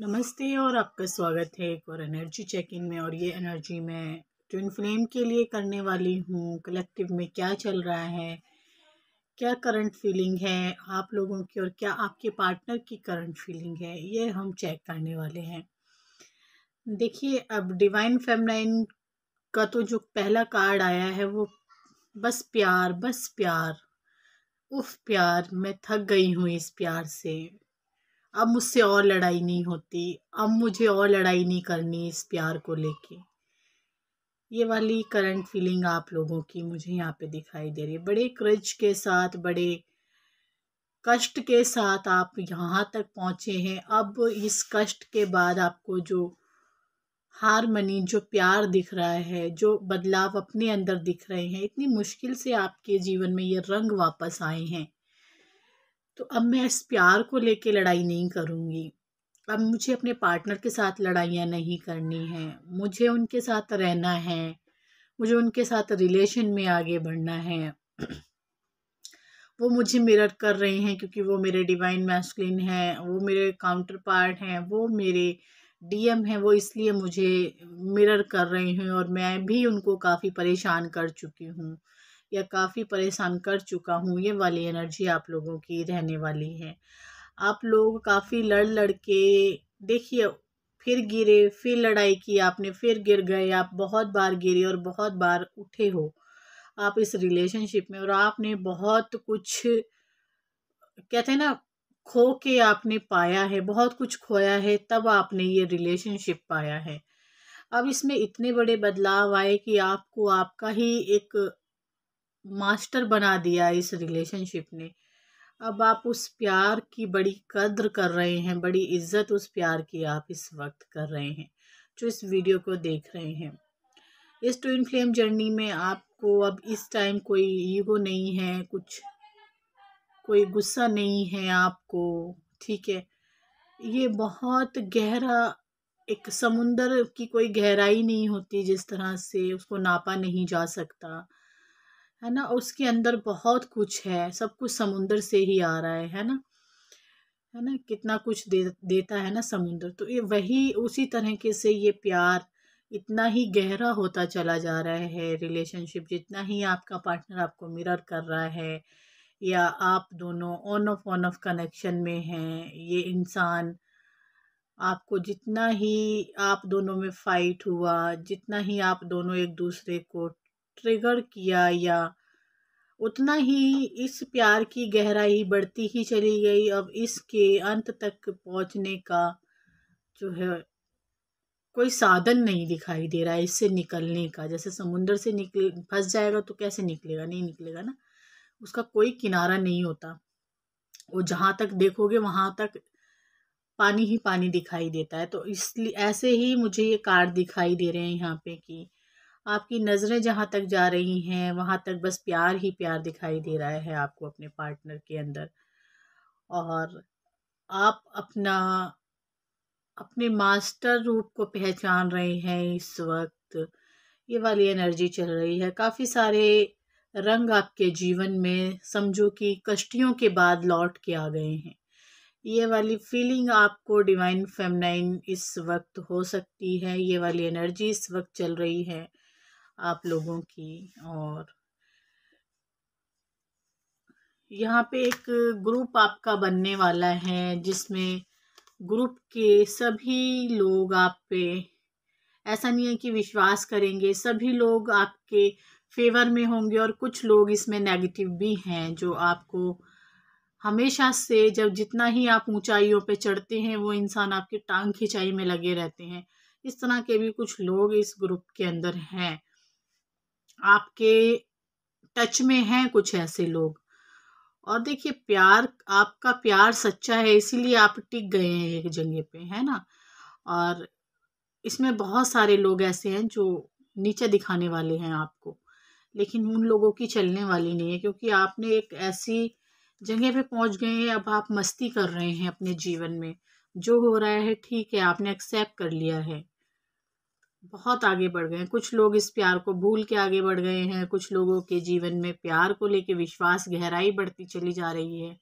नमस्ते और आपका स्वागत है एक और एनर्जी चेक इन में और ये एनर्जी मैं ट्विन फ्लेम के लिए करने वाली हूँ कलेक्टिव में क्या चल रहा है क्या करंट फीलिंग है आप लोगों की और क्या आपके पार्टनर की करंट फीलिंग है ये हम चेक करने वाले हैं देखिए अब डिवाइन फेमलाइन का तो जो पहला कार्ड आया है वो बस प्यार बस प्यार उफ प्यार मैं थक गई हूँ इस प्यार से अब मुझसे और लड़ाई नहीं होती अब मुझे और लड़ाई नहीं करनी इस प्यार को लेके ये वाली करंट फीलिंग आप लोगों की मुझे यहाँ पे दिखाई दे रही है बड़े क्रज के साथ बड़े कष्ट के साथ आप यहाँ तक पहुँचे हैं अब इस कष्ट के बाद आपको जो हारमनी जो प्यार दिख रहा है जो बदलाव अपने अंदर दिख रहे हैं इतनी मुश्किल से आपके जीवन में ये रंग वापस आए हैं तो अब मैं इस प्यार को लेके लड़ाई नहीं करूँगी अब मुझे अपने पार्टनर के साथ लड़ाइयाँ नहीं करनी हैं मुझे उनके साथ रहना है मुझे उनके साथ रिलेशन में आगे बढ़ना है वो मुझे मिरर कर रहे हैं क्योंकि वो मेरे डिवाइन मैस्कुलिन हैं वो मेरे काउंटर पार्ट हैं वो मेरे डीएम हैं वो इसलिए मुझे मिरर कर रहे हैं और मैं भी उनको काफ़ी परेशान कर चुकी हूँ या काफ़ी परेशान कर चुका हूँ ये वाली एनर्जी आप लोगों की रहने वाली है आप लोग काफ़ी लड़ लड़ के देखिए फिर गिरे फिर लड़ाई की आपने फिर गिर गए आप बहुत बार गिरे और बहुत बार उठे हो आप इस रिलेशनशिप में और आपने बहुत कुछ कहते हैं ना खो के आपने पाया है बहुत कुछ खोया है तब आपने ये रिलेशनशिप पाया है अब इसमें इतने बड़े बदलाव आए कि आपको आपका ही एक मास्टर बना दिया इस रिलेशनशिप ने अब आप उस प्यार की बड़ी कद्र कर रहे हैं बड़ी इज्जत उस प्यार की आप इस वक्त कर रहे हैं जो इस वीडियो को देख रहे हैं इस ट्विन फ्लेम जर्नी में आपको अब इस टाइम कोई ईगो नहीं है कुछ कोई गुस्सा नहीं है आपको ठीक है ये बहुत गहरा एक समुंदर की कोई गहराई नहीं होती जिस तरह से उसको नापा नहीं जा सकता है ना उसके अंदर बहुत कुछ है सब कुछ समुंदर से ही आ रहा है है ना है ना कितना कुछ दे देता है ना समुंदर तो ये वही उसी तरीके से ये प्यार इतना ही गहरा होता चला जा रहा है रिलेशनशिप जितना ही आपका पार्टनर आपको मिरर कर रहा है या आप दोनों on off on off connection में हैं ये इंसान आपको जितना ही आप दोनों में फ़ाइट हुआ जितना ही आप दोनों एक दूसरे को ट्रिगर किया या उतना ही इस प्यार की गहराई बढ़ती ही चली गई अब इसके अंत तक पहुंचने का जो है कोई साधन नहीं दिखाई दे रहा है इससे निकलने का जैसे समुंदर से निकल फंस जाएगा तो कैसे निकलेगा नहीं निकलेगा ना उसका कोई किनारा नहीं होता वो जहाँ तक देखोगे वहाँ तक पानी ही पानी दिखाई देता है तो इसलिए ऐसे ही मुझे ये कार्ड दिखाई दे रहे हैं यहाँ पे कि आपकी नज़रें जहाँ तक जा रही हैं वहाँ तक बस प्यार ही प्यार दिखाई दे रहा है आपको अपने पार्टनर के अंदर और आप अपना अपने मास्टर रूप को पहचान रहे हैं इस वक्त ये वाली एनर्जी चल रही है काफ़ी सारे रंग आपके जीवन में समझो कि कष्टियों के बाद लौट के आ गए हैं ये वाली फीलिंग आपको डिवाइन फेमनाइन इस वक्त हो सकती है ये वाली एनर्जी इस वक्त चल रही है आप लोगों की और यहाँ पे एक ग्रुप आपका बनने वाला है जिसमें ग्रुप के सभी लोग आप पे ऐसा नहीं है कि विश्वास करेंगे सभी लोग आपके फेवर में होंगे और कुछ लोग इसमें नेगेटिव भी हैं जो आपको हमेशा से जब जितना ही आप ऊंचाइयों पे चढ़ते हैं वो इंसान आपकी टांग खिंचाई में लगे रहते हैं इस तरह के भी कुछ लोग इस ग्रुप के अंदर हैं आपके टच में हैं कुछ ऐसे लोग और देखिए प्यार आपका प्यार सच्चा है इसीलिए आप टिक गए हैं एक जगह पे है ना और इसमें बहुत सारे लोग ऐसे हैं जो नीचे दिखाने वाले हैं आपको लेकिन उन लोगों की चलने वाली नहीं है क्योंकि आपने एक ऐसी जगह पे पहुंच गए हैं अब आप मस्ती कर रहे हैं अपने जीवन में जो हो रहा है ठीक है आपने एक्सेप्ट कर लिया है बहुत आगे बढ़ गए हैं कुछ लोग इस प्यार को भूल के आगे बढ़ गए हैं कुछ लोगों के जीवन में प्यार को लेके विश्वास गहराई बढ़ती चली जा रही है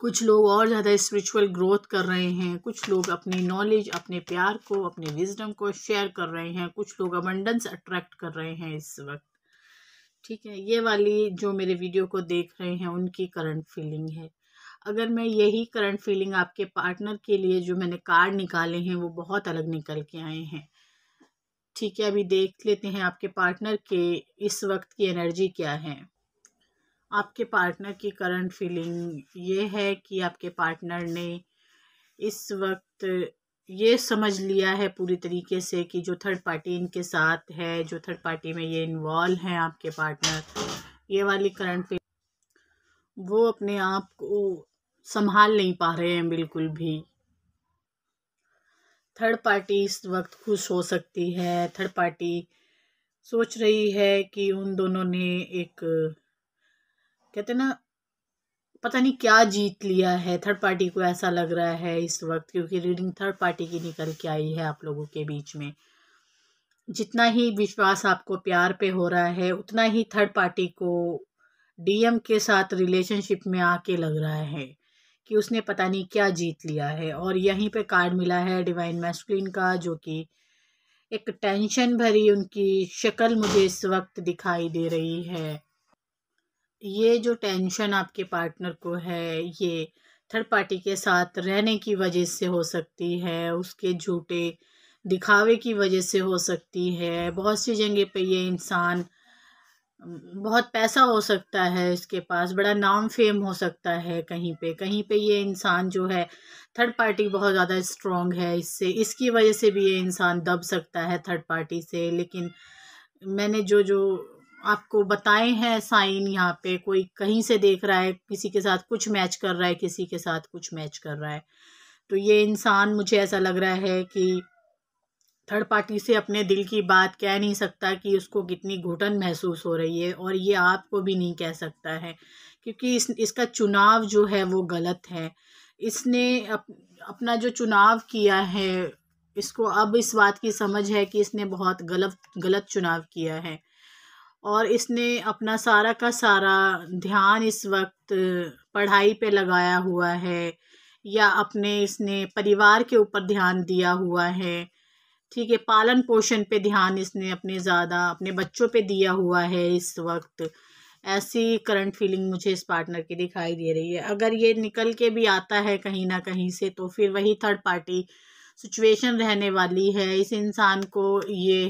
कुछ लोग और ज़्यादा स्पिरिचुअल ग्रोथ कर रहे हैं कुछ लोग अपनी नॉलेज अपने प्यार को अपने विजडम को शेयर कर रहे हैं कुछ लोग अबंडेंस अट्रैक्ट कर रहे हैं इस वक्त ठीक है ये वाली जो मेरे वीडियो को देख रहे हैं उनकी करंट फीलिंग है अगर मैं यही करंट फीलिंग आपके पार्टनर के लिए जो मैंने कार्ड निकाले हैं वो बहुत अलग निकल के आए हैं ठीक है अभी देख लेते हैं आपके पार्टनर के इस वक्त की एनर्जी क्या है आपके पार्टनर की करंट फीलिंग ये है कि आपके पार्टनर ने इस वक्त ये समझ लिया है पूरी तरीके से कि जो थर्ड पार्टी इनके साथ है जो थर्ड पार्टी में ये इन्वॉल्व हैं आपके पार्टनर ये वाली करंट फीलिंग वो अपने आप को संभाल नहीं पा रहे हैं बिल्कुल भी थर्ड पार्टी इस वक्त खुश हो सकती है थर्ड पार्टी सोच रही है कि उन दोनों ने एक कहते ना पता नहीं क्या जीत लिया है थर्ड पार्टी को ऐसा लग रहा है इस वक्त क्योंकि रीडिंग थर्ड पार्टी की निकल के आई है आप लोगों के बीच में जितना ही विश्वास आपको प्यार पे हो रहा है उतना ही थर्ड पार्टी को डीएम के साथ रिलेशनशिप में आके लग रहा है कि उसने पता नहीं क्या जीत लिया है और यहीं पे कार्ड मिला है डिवाइन मैस्कुलिन का जो कि एक टेंशन भरी उनकी शक्ल मुझे इस वक्त दिखाई दे रही है ये जो टेंशन आपके पार्टनर को है ये थर्ड पार्टी के साथ रहने की वजह से हो सकती है उसके झूठे दिखावे की वजह से हो सकती है बहुत सी जगह पे ये इंसान बहुत पैसा हो सकता है इसके पास बड़ा नाम फेम हो सकता है कहीं पे कहीं पे ये इंसान जो है थर्ड पार्टी बहुत ज़्यादा स्ट्रॉन्ग है इससे इसकी वजह से भी ये इंसान दब सकता है थर्ड पार्टी से लेकिन मैंने जो जो आपको बताए हैं साइन यहाँ पे कोई कहीं से देख रहा है किसी के साथ कुछ मैच कर रहा है किसी के साथ कुछ मैच कर रहा है तो ये इंसान मुझे ऐसा लग रहा है कि थर्ड पार्टी से अपने दिल की बात कह नहीं सकता कि उसको कितनी घुटन महसूस हो रही है और ये आपको भी नहीं कह सकता है क्योंकि इस इसका चुनाव जो है वो गलत है इसने अप, अपना जो चुनाव किया है इसको अब इस बात की समझ है कि इसने बहुत गलत गलत चुनाव किया है और इसने अपना सारा का सारा ध्यान इस वक्त पढ़ाई पे लगाया हुआ है या अपने इसने परिवार के ऊपर ध्यान दिया हुआ है ठीक है पालन पोषण पे ध्यान इसने अपने ज़्यादा अपने बच्चों पे दिया हुआ है इस वक्त ऐसी करंट फीलिंग मुझे इस पार्टनर की दिखाई दे रही है अगर ये निकल के भी आता है कहीं ना कहीं से तो फिर वही थर्ड पार्टी सिचुएशन रहने वाली है इस इंसान को ये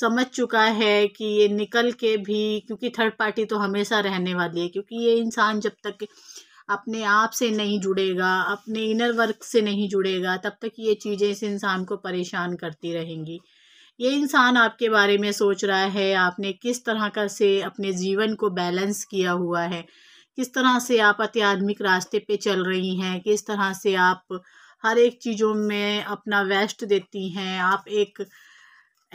समझ चुका है कि ये निकल के भी क्योंकि थर्ड पार्टी तो हमेशा रहने वाली है क्योंकि ये इंसान जब तक अपने आप से नहीं जुड़ेगा अपने इनर वर्क से नहीं जुड़ेगा तब तक ये चीज़ें इस इंसान को परेशान करती रहेंगी ये इंसान आपके बारे में सोच रहा है आपने किस तरह का से अपने जीवन को बैलेंस किया हुआ है किस तरह से आप अत्याधमिक रास्ते पे चल रही हैं किस तरह से आप हर एक चीज़ों में अपना वेस्ट देती हैं आप एक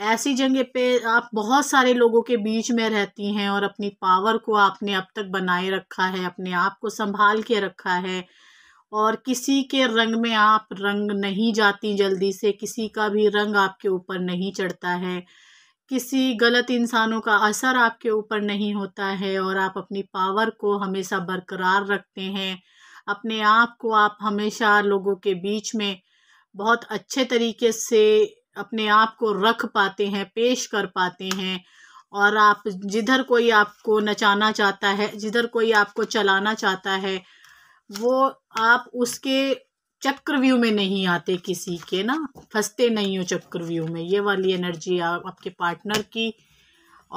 ऐसी जगह पे आप बहुत सारे लोगों के बीच में रहती हैं और अपनी पावर को आपने अब तक बनाए रखा है अपने आप को संभाल के रखा है और किसी के रंग में आप रंग नहीं जाती जल्दी से किसी का भी रंग आपके ऊपर नहीं चढ़ता है किसी गलत इंसानों का असर आपके ऊपर नहीं होता है और आप अपनी पावर को हमेशा बरकरार रखते हैं अपने आप को आप हमेशा लोगों के बीच में बहुत अच्छे तरीके से अपने आप को रख पाते हैं पेश कर पाते हैं और आप जिधर कोई आपको नचाना चाहता है जिधर कोई आपको चलाना चाहता है वो आप उसके चक्रव्यूह में नहीं आते किसी के ना फंसते नहीं हो चक्रव्यूह में ये वाली एनर्जी आप, आपके पार्टनर की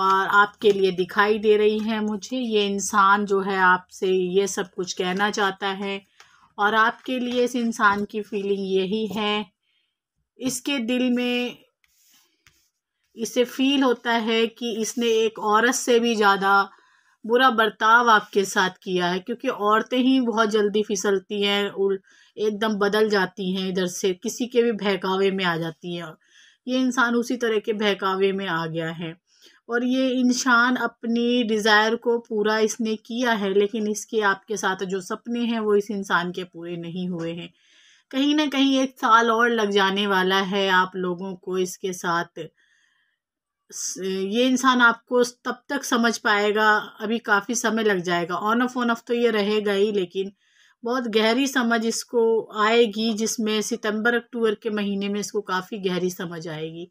और आपके लिए दिखाई दे रही है मुझे ये इंसान जो है आपसे ये सब कुछ कहना चाहता है और आपके लिए इस इंसान की फीलिंग यही है इसके दिल में इसे फील होता है कि इसने एक औरत से भी ज़्यादा बुरा बर्ताव आपके साथ किया है क्योंकि औरतें ही बहुत जल्दी फिसलती हैं और एकदम बदल जाती हैं इधर से किसी के भी बहकावे में आ जाती हैं ये इंसान उसी तरह के बहकावे में आ गया है और ये इंसान अपनी डिज़ायर को पूरा इसने किया है लेकिन इसके आपके साथ जो सपने हैं वो इस इंसान के पूरे नहीं हुए हैं कहीं ना कहीं एक साल और लग जाने वाला है आप लोगों को इसके साथ ये इंसान आपको तब तक समझ पाएगा अभी काफ़ी समय लग जाएगा ऑन ऑफ ऑन ऑफ तो ये रहेगा ही लेकिन बहुत गहरी समझ इसको आएगी जिसमें सितंबर अक्टूबर के महीने में इसको काफ़ी गहरी समझ आएगी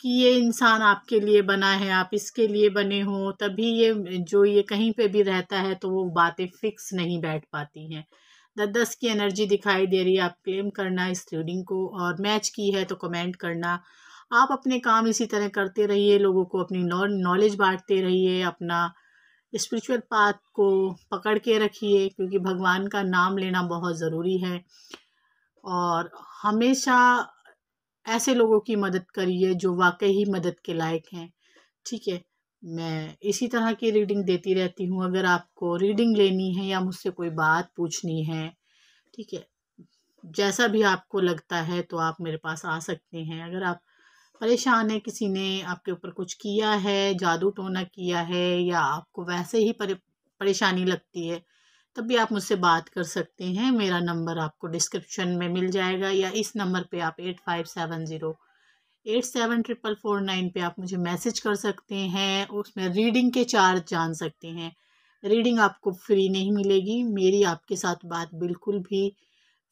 कि ये इंसान आपके लिए बना है आप इसके लिए बने हो तभी ये जो ये कहीं पे भी रहता है तो वो बातें फिक्स नहीं बैठ पाती हैं द दस की एनर्जी दिखाई दे रही है आप क्लेम करना इस रीडिंग को और मैच की है तो कमेंट करना आप अपने काम इसी तरह करते रहिए लोगों को अपनी नॉलेज बांटते रहिए अपना स्पिरिचुअल पाथ को पकड़ के रखिए क्योंकि भगवान का नाम लेना बहुत ज़रूरी है और हमेशा ऐसे लोगों की मदद करिए जो वाकई ही मदद के लायक हैं ठीक है मैं इसी तरह की रीडिंग देती रहती हूँ अगर आपको रीडिंग लेनी है या मुझसे कोई बात पूछनी है ठीक है जैसा भी आपको लगता है तो आप मेरे पास आ सकते हैं अगर आप परेशान है किसी ने आपके ऊपर कुछ किया है जादू टोना किया है या आपको वैसे ही परे, परेशानी लगती है तब भी आप मुझसे बात कर सकते हैं मेरा नंबर आपको डिस्क्रिप्शन में मिल जाएगा या इस नंबर पे आप eight five seven zero eight seven triple four nine पर आप मुझे मैसेज कर सकते हैं उसमें रीडिंग के चार्ज जान सकते हैं रीडिंग आपको फ्री नहीं मिलेगी मेरी आपके साथ बात बिल्कुल भी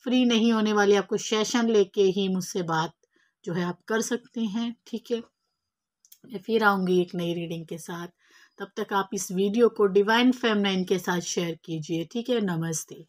फ्री नहीं होने वाली आपको सेशन लेके ही मुझसे बात जो है आप कर सकते हैं ठीक है मैं फिर आऊँगी एक नई रीडिंग के साथ तब तक आप इस वीडियो को डिवाइन फेमनाइन के साथ शेयर कीजिए ठीक है नमस्ते